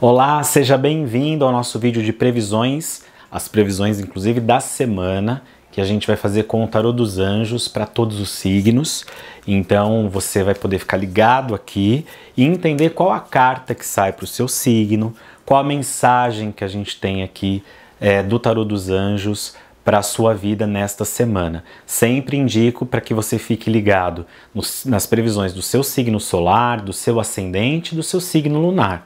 Olá, seja bem-vindo ao nosso vídeo de previsões, as previsões inclusive da semana, que a gente vai fazer com o tarô dos anjos para todos os signos. Então você vai poder ficar ligado aqui e entender qual a carta que sai para o seu signo, qual a mensagem que a gente tem aqui é, do tarô dos anjos para a sua vida nesta semana. Sempre indico para que você fique ligado nos, nas previsões do seu signo solar, do seu ascendente, do seu signo lunar.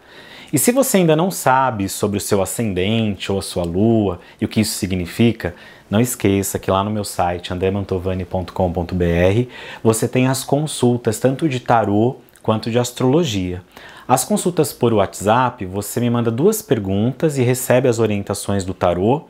E se você ainda não sabe sobre o seu ascendente ou a sua lua e o que isso significa, não esqueça que lá no meu site andremantovani.com.br você tem as consultas tanto de tarô quanto de astrologia. As consultas por WhatsApp, você me manda duas perguntas e recebe as orientações do tarô,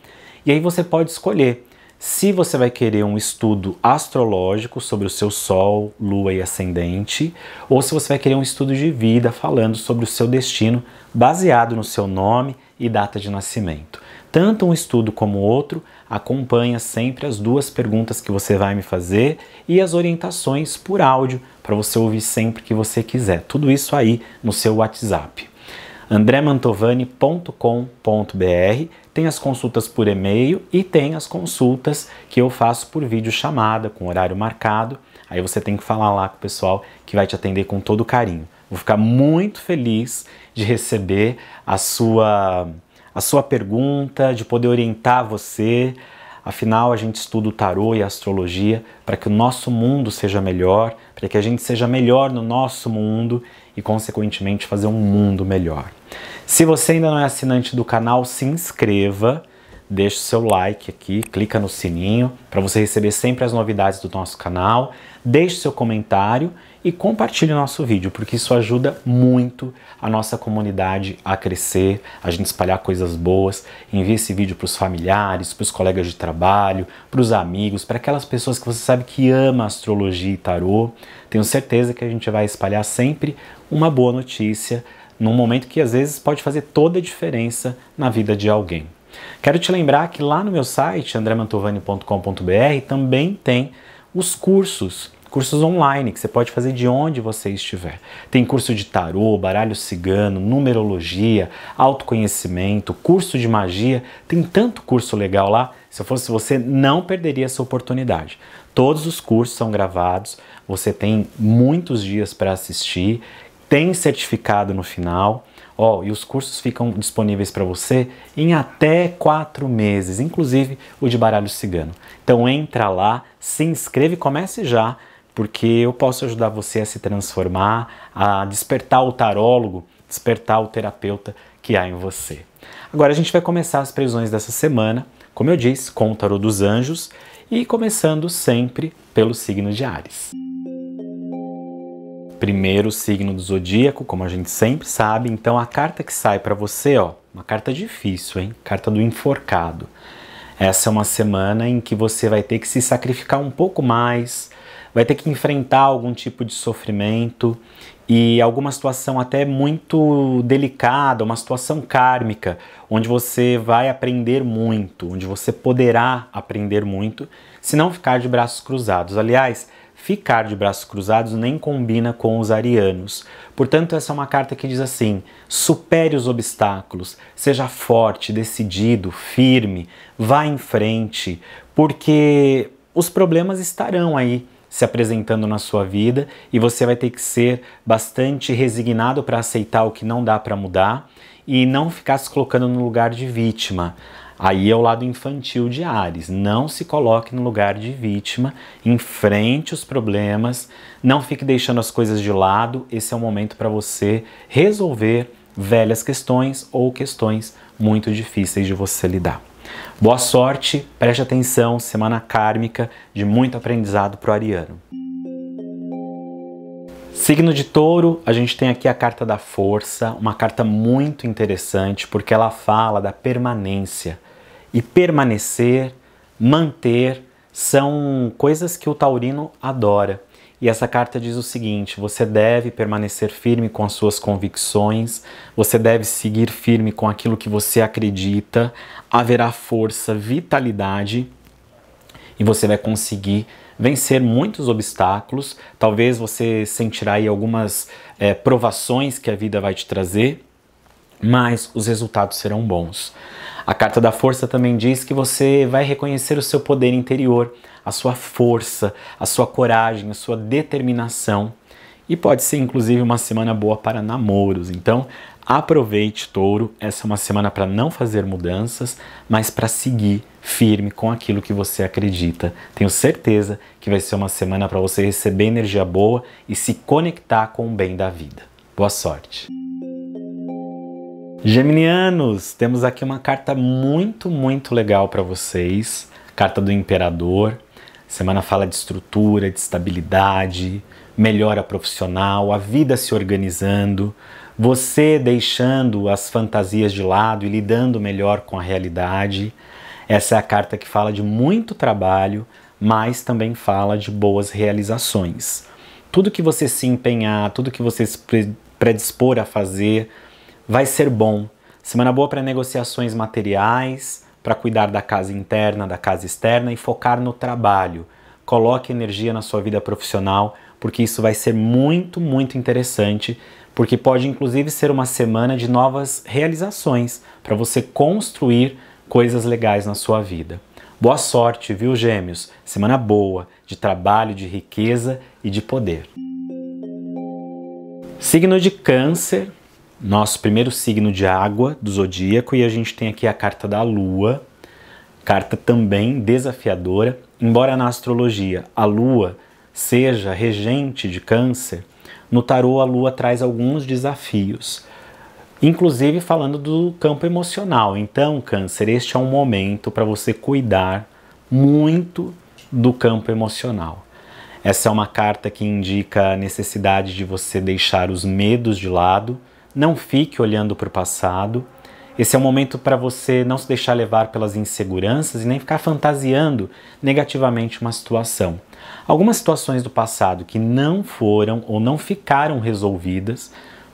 e aí você pode escolher se você vai querer um estudo astrológico sobre o seu Sol, Lua e Ascendente, ou se você vai querer um estudo de vida falando sobre o seu destino baseado no seu nome e data de nascimento. Tanto um estudo como outro acompanha sempre as duas perguntas que você vai me fazer e as orientações por áudio para você ouvir sempre que você quiser. Tudo isso aí no seu WhatsApp andremantovani.com.br tem as consultas por e-mail e tem as consultas que eu faço por vídeo chamada, com horário marcado. Aí você tem que falar lá com o pessoal que vai te atender com todo carinho. Vou ficar muito feliz de receber a sua a sua pergunta, de poder orientar você. Afinal, a gente estuda o tarô e a astrologia para que o nosso mundo seja melhor, para que a gente seja melhor no nosso mundo e, consequentemente, fazer um mundo melhor. Se você ainda não é assinante do canal, se inscreva, deixe o seu like aqui, clica no sininho para você receber sempre as novidades do nosso canal, deixe seu comentário e compartilhe o nosso vídeo, porque isso ajuda muito a nossa comunidade a crescer, a gente espalhar coisas boas. Envie esse vídeo para os familiares, para os colegas de trabalho, para os amigos, para aquelas pessoas que você sabe que ama astrologia e tarô. Tenho certeza que a gente vai espalhar sempre uma boa notícia num momento que às vezes pode fazer toda a diferença na vida de alguém. Quero te lembrar que lá no meu site, andremantovani.com.br, também tem os cursos, cursos online que você pode fazer de onde você estiver. Tem curso de tarô, baralho cigano, numerologia, autoconhecimento, curso de magia, tem tanto curso legal lá. Se eu fosse você, não perderia essa oportunidade. Todos os cursos são gravados, você tem muitos dias para assistir tem certificado no final. Ó, oh, e os cursos ficam disponíveis para você em até quatro meses, inclusive o de baralho cigano. Então entra lá, se inscreve, comece já, porque eu posso ajudar você a se transformar, a despertar o tarólogo, despertar o terapeuta que há em você. Agora a gente vai começar as previsões dessa semana, como eu disse, com o tarô dos anjos e começando sempre pelo signo de Ares primeiro signo do zodíaco, como a gente sempre sabe. Então a carta que sai para você, ó, uma carta difícil, hein? Carta do enforcado. Essa é uma semana em que você vai ter que se sacrificar um pouco mais, vai ter que enfrentar algum tipo de sofrimento e alguma situação até muito delicada, uma situação kármica, onde você vai aprender muito, onde você poderá aprender muito, se não ficar de braços cruzados. Aliás, ficar de braços cruzados nem combina com os arianos. Portanto, essa é uma carta que diz assim: supere os obstáculos, seja forte, decidido, firme, vá em frente, porque os problemas estarão aí se apresentando na sua vida e você vai ter que ser bastante resignado para aceitar o que não dá para mudar e não ficar se colocando no lugar de vítima. Aí é o lado infantil de Ares. Não se coloque no lugar de vítima, enfrente os problemas, não fique deixando as coisas de lado. Esse é o momento para você resolver velhas questões ou questões muito difíceis de você lidar. Boa sorte, preste atenção, semana kármica de muito aprendizado para o Ariano. Signo de touro, a gente tem aqui a carta da força, uma carta muito interessante porque ela fala da permanência. E permanecer, manter, são coisas que o taurino adora. E essa carta diz o seguinte: você deve permanecer firme com as suas convicções, você deve seguir firme com aquilo que você acredita, haverá força, vitalidade e você vai conseguir vencer muitos obstáculos, talvez você sentirá aí algumas é, provações que a vida vai te trazer, mas os resultados serão bons. A carta da força também diz que você vai reconhecer o seu poder interior, a sua força, a sua coragem, a sua determinação e pode ser inclusive uma semana boa para namoros. Então, aproveite, Touro, essa é uma semana para não fazer mudanças, mas para seguir firme com aquilo que você acredita. Tenho certeza que vai ser uma semana para você receber energia boa e se conectar com o bem da vida. Boa sorte. Geminianos, temos aqui uma carta muito, muito legal para vocês. Carta do Imperador, semana fala de estrutura, de estabilidade, melhora profissional, a vida se organizando, você deixando as fantasias de lado e lidando melhor com a realidade. Essa é a carta que fala de muito trabalho, mas também fala de boas realizações. Tudo que você se empenhar, tudo que você se predispor a fazer, vai ser bom. Semana boa para negociações materiais, para cuidar da casa interna, da casa externa e focar no trabalho. Coloque energia na sua vida profissional, porque isso vai ser muito, muito interessante, porque pode inclusive ser uma semana de novas realizações para você construir coisas legais na sua vida. Boa sorte, viu, Gêmeos? Semana boa, de trabalho, de riqueza e de poder. Signo de Câncer, nosso primeiro signo de água do zodíaco e a gente tem aqui a carta da lua, carta também desafiadora, embora na astrologia a lua seja regente de câncer, no tarô a lua traz alguns desafios, inclusive falando do campo emocional. Então, câncer, este é um momento para você cuidar muito do campo emocional. Essa é uma carta que indica a necessidade de você deixar os medos de lado, não fique olhando para o passado. Esse é um momento para você não se deixar levar pelas inseguranças e nem ficar fantasiando negativamente uma situação. Algumas situações do passado que não foram ou não ficaram resolvidas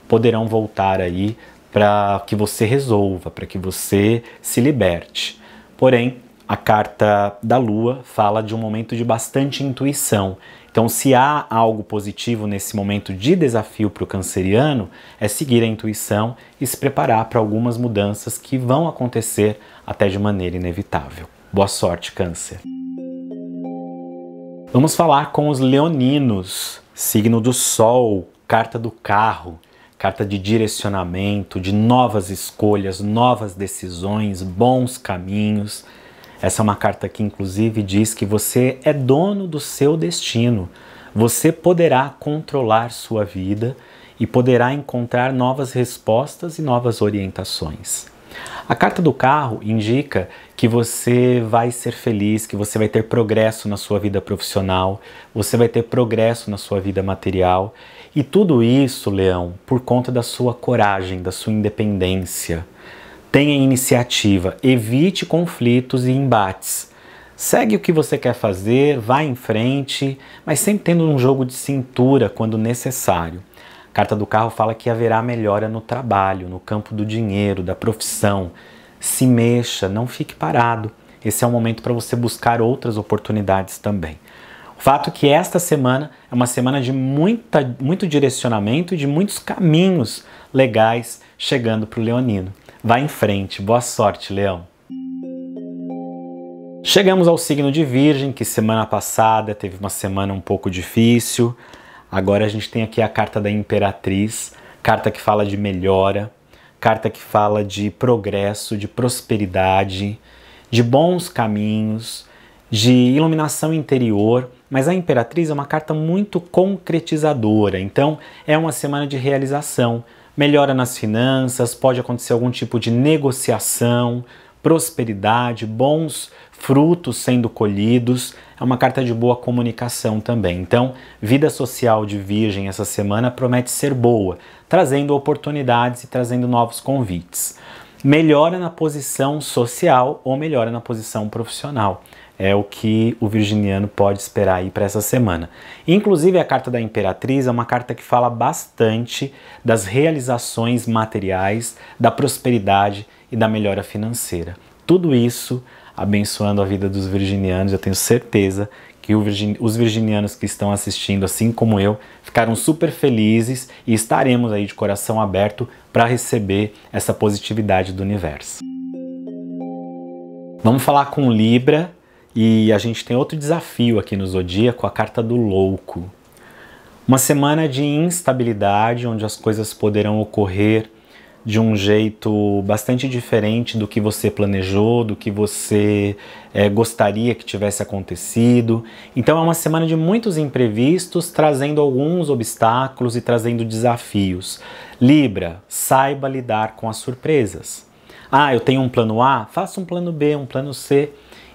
poderão voltar aí para que você resolva, para que você se liberte. Porém, a carta da lua fala de um momento de bastante intuição, então, se há algo positivo nesse momento de desafio para o canceriano, é seguir a intuição e se preparar para algumas mudanças que vão acontecer até de maneira inevitável. Boa sorte, Câncer! Vamos falar com os leoninos, signo do Sol, carta do carro, carta de direcionamento, de novas escolhas, novas decisões, bons caminhos essa é uma carta que, inclusive, diz que você é dono do seu destino. Você poderá controlar sua vida e poderá encontrar novas respostas e novas orientações. A carta do carro indica que você vai ser feliz, que você vai ter progresso na sua vida profissional, você vai ter progresso na sua vida material. E tudo isso, Leão, por conta da sua coragem, da sua independência. Tenha iniciativa, evite conflitos e embates. Segue o que você quer fazer, vá em frente, mas sempre tendo um jogo de cintura quando necessário. A carta do carro fala que haverá melhora no trabalho, no campo do dinheiro, da profissão. Se mexa, não fique parado. Esse é o momento para você buscar outras oportunidades também. O fato é que esta semana é uma semana de muita, muito direcionamento e de muitos caminhos legais chegando para o Leonino. Vá em frente, boa sorte, Leão. Chegamos ao signo de Virgem, que semana passada teve uma semana um pouco difícil. Agora a gente tem aqui a carta da Imperatriz, carta que fala de melhora, carta que fala de progresso, de prosperidade, de bons caminhos, de iluminação interior. Mas a Imperatriz é uma carta muito concretizadora, então é uma semana de realização, melhora nas finanças, pode acontecer algum tipo de negociação, prosperidade, bons frutos sendo colhidos. É uma carta de boa comunicação também. Então, vida social de Virgem essa semana promete ser boa, trazendo oportunidades e trazendo novos convites. Melhora na posição social ou melhora na posição profissional é o que o virginiano pode esperar aí para essa semana. Inclusive a carta da Imperatriz é uma carta que fala bastante das realizações materiais, da prosperidade e da melhora financeira. Tudo isso abençoando a vida dos virginianos, eu tenho certeza que os virginianos que estão assistindo, assim como eu, ficaram super felizes e estaremos aí de coração aberto para receber essa positividade do universo. Vamos falar com Libra, e a gente tem outro desafio aqui no zodíaco, a carta do louco. Uma semana de instabilidade, onde as coisas poderão ocorrer de um jeito bastante diferente do que você planejou, do que você é, gostaria que tivesse acontecido. Então é uma semana de muitos imprevistos, trazendo alguns obstáculos e trazendo desafios. Libra, saiba lidar com as surpresas. Ah, eu tenho um plano A? Faça um plano B, um plano C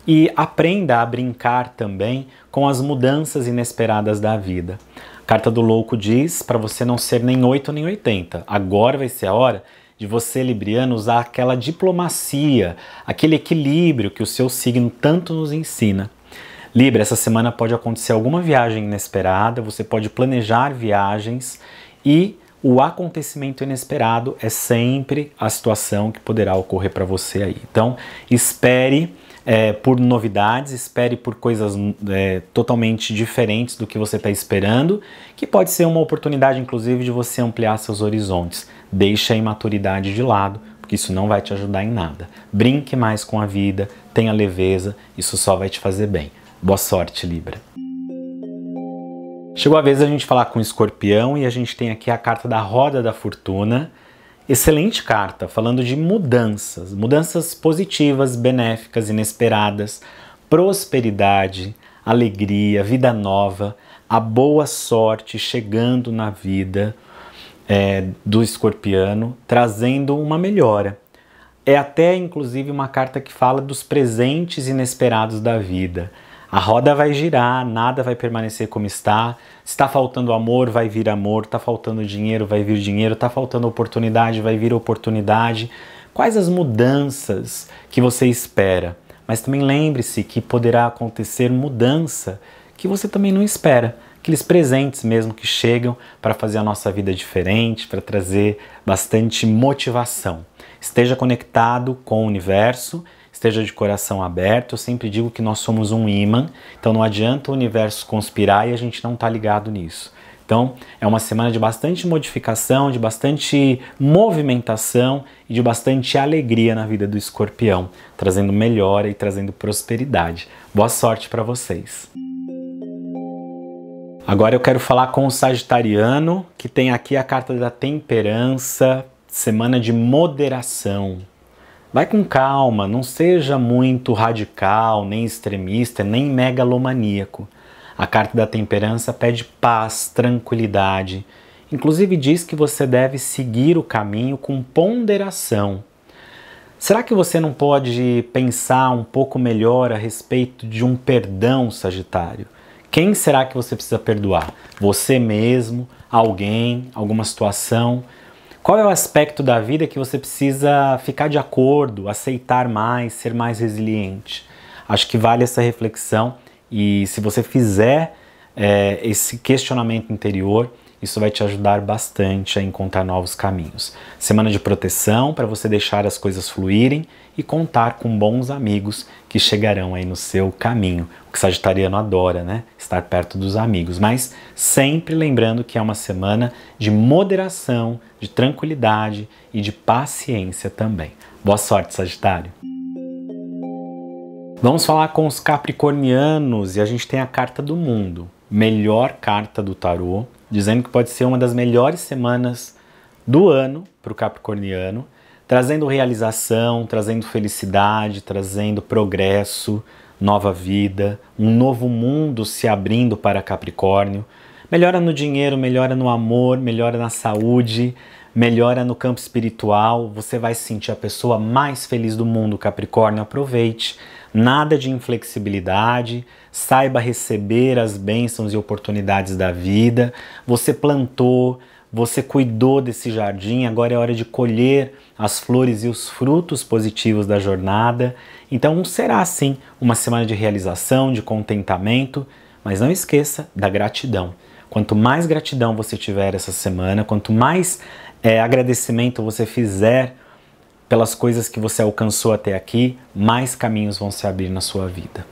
e aprenda a brincar também com as mudanças inesperadas da vida. A carta do louco diz para você não ser nem 8 nem 80. Agora vai ser a hora de você, Libriano, usar aquela diplomacia, aquele equilíbrio que o seu signo tanto nos ensina. Libra, essa semana pode acontecer alguma viagem inesperada, você pode planejar viagens e o acontecimento inesperado é sempre a situação que poderá ocorrer para você aí. Então, espere é, por novidades, espere por coisas é, totalmente diferentes do que você está esperando, que pode ser uma oportunidade, inclusive, de você ampliar seus horizontes. Deixe a imaturidade de lado, porque isso não vai te ajudar em nada. Brinque mais com a vida, tenha leveza, isso só vai te fazer bem. Boa sorte, Libra. Chegou a vez da gente falar com o escorpião e a gente tem aqui a carta da roda da fortuna. Excelente carta, falando de mudanças, mudanças positivas, benéficas, inesperadas, prosperidade, alegria, vida nova, a boa sorte chegando na vida é, do escorpiano, trazendo uma melhora. É até inclusive uma carta que fala dos presentes inesperados da vida, a roda vai girar, nada vai permanecer como está. Está faltando amor, vai vir amor. Está faltando dinheiro, vai vir dinheiro. Está faltando oportunidade, vai vir oportunidade. Quais as mudanças que você espera? Mas também lembre-se que poderá acontecer mudança que você também não espera. Aqueles presentes mesmo que chegam para fazer a nossa vida diferente, para trazer bastante motivação. Esteja conectado com o universo esteja de coração aberto. Eu sempre digo que nós somos um imã, então não adianta o universo conspirar e a gente não tá ligado nisso. Então, é uma semana de bastante modificação, de bastante movimentação e de bastante alegria na vida do escorpião, trazendo melhora e trazendo prosperidade. Boa sorte para vocês! Agora eu quero falar com o Sagitariano, que tem aqui a carta da temperança, semana de moderação. Vai com calma, não seja muito radical, nem extremista, nem megalomaníaco. A carta da temperança pede paz, tranquilidade. Inclusive diz que você deve seguir o caminho com ponderação. Será que você não pode pensar um pouco melhor a respeito de um perdão, Sagitário? Quem será que você precisa perdoar? Você mesmo, alguém, alguma situação? Qual é o aspecto da vida que você precisa ficar de acordo, aceitar mais, ser mais resiliente? Acho que vale essa reflexão e se você fizer é, esse questionamento interior, isso vai te ajudar bastante a encontrar novos caminhos. Semana de proteção para você deixar as coisas fluírem e contar com bons amigos que chegarão aí no seu caminho. O que Sagitariano adora, né? Estar perto dos amigos. Mas sempre lembrando que é uma semana de moderação, de tranquilidade e de paciência também. Boa sorte, Sagitário! Vamos falar com os capricornianos e a gente tem a carta do mundo, melhor carta do tarô, dizendo que pode ser uma das melhores semanas do ano para o Capricorniano, trazendo realização, trazendo felicidade, trazendo progresso, nova vida, um novo mundo se abrindo para Capricórnio. Melhora no dinheiro, melhora no amor, melhora na saúde, melhora no campo espiritual. Você vai se sentir a pessoa mais feliz do mundo, Capricórnio. Aproveite nada de inflexibilidade, saiba receber as bênçãos e oportunidades da vida. Você plantou, você cuidou desse jardim, agora é hora de colher as flores e os frutos positivos da jornada. Então será sim uma semana de realização, de contentamento, mas não esqueça da gratidão. Quanto mais gratidão você tiver essa semana, quanto mais é, agradecimento você fizer pelas coisas que você alcançou até aqui, mais caminhos vão se abrir na sua vida.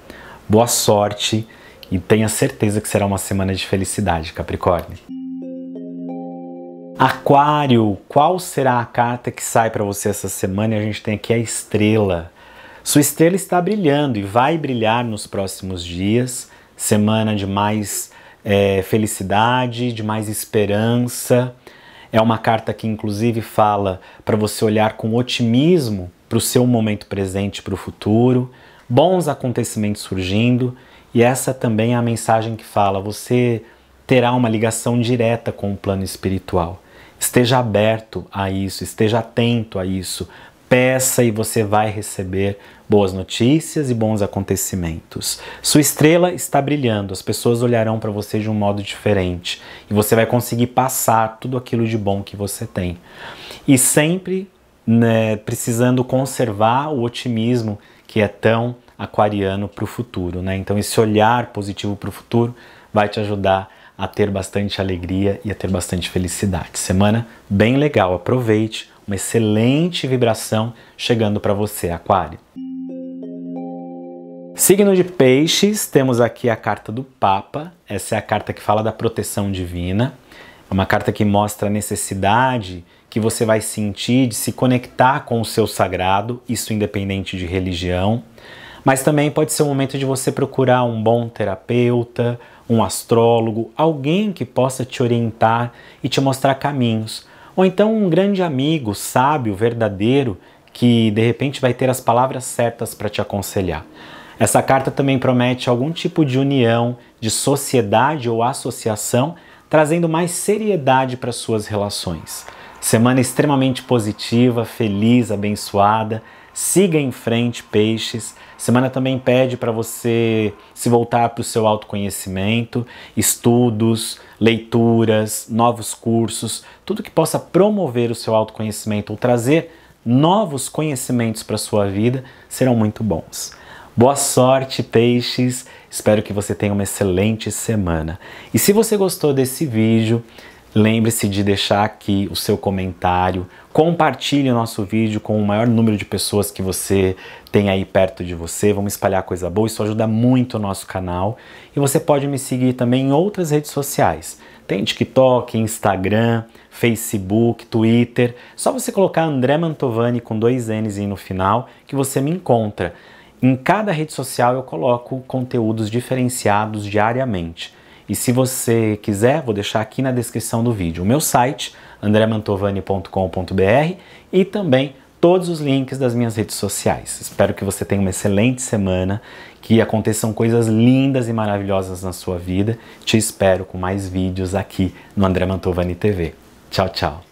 Boa sorte e tenha certeza que será uma semana de felicidade, Capricórnio. Aquário, qual será a carta que sai para você essa semana? E a gente tem aqui a estrela. Sua estrela está brilhando e vai brilhar nos próximos dias. Semana de mais é, felicidade, de mais esperança. É uma carta que, inclusive, fala para você olhar com otimismo para o seu momento presente, para o futuro, bons acontecimentos surgindo, e essa também é a mensagem que fala: você terá uma ligação direta com o plano espiritual. Esteja aberto a isso, esteja atento a isso, peça e você vai receber boas notícias e bons acontecimentos. Sua estrela está brilhando, as pessoas olharão para você de um modo diferente e você vai conseguir passar tudo aquilo de bom que você tem. E sempre né, precisando conservar o otimismo que é tão aquariano para o futuro. Né? Então, esse olhar positivo para o futuro vai te ajudar a ter bastante alegria e a ter bastante felicidade. Semana bem legal, aproveite uma excelente vibração chegando para você, Aquário. Signo de Peixes, temos aqui a carta do Papa. Essa é a carta que fala da proteção divina. É uma carta que mostra a necessidade que você vai sentir de se conectar com o seu sagrado, isso independente de religião. Mas também pode ser o um momento de você procurar um bom terapeuta, um astrólogo, alguém que possa te orientar e te mostrar caminhos ou então um grande amigo, sábio, verdadeiro, que de repente vai ter as palavras certas para te aconselhar. Essa carta também promete algum tipo de união, de sociedade ou associação, trazendo mais seriedade para suas relações. Semana extremamente positiva, feliz, abençoada. Siga em frente, peixes. Semana também pede para você se voltar para o seu autoconhecimento, estudos, leituras, novos cursos, tudo que possa promover o seu autoconhecimento ou trazer novos conhecimentos para sua vida serão muito bons. Boa sorte, peixes. Espero que você tenha uma excelente semana. E se você gostou desse vídeo, lembre-se de deixar aqui o seu comentário, Compartilhe o nosso vídeo com o maior número de pessoas que você tem aí perto de você. Vamos espalhar coisa boa, isso ajuda muito o nosso canal. E você pode me seguir também em outras redes sociais. Tem TikTok, Instagram, Facebook, Twitter. Só você colocar André Mantovani com dois N's no final que você me encontra. Em cada rede social eu coloco conteúdos diferenciados diariamente. E se você quiser, vou deixar aqui na descrição do vídeo o meu site andremantovani.com.br e também todos os links das minhas redes sociais. Espero que você tenha uma excelente semana, que aconteçam coisas lindas e maravilhosas na sua vida. Te espero com mais vídeos aqui no André Mantovani TV. Tchau, tchau.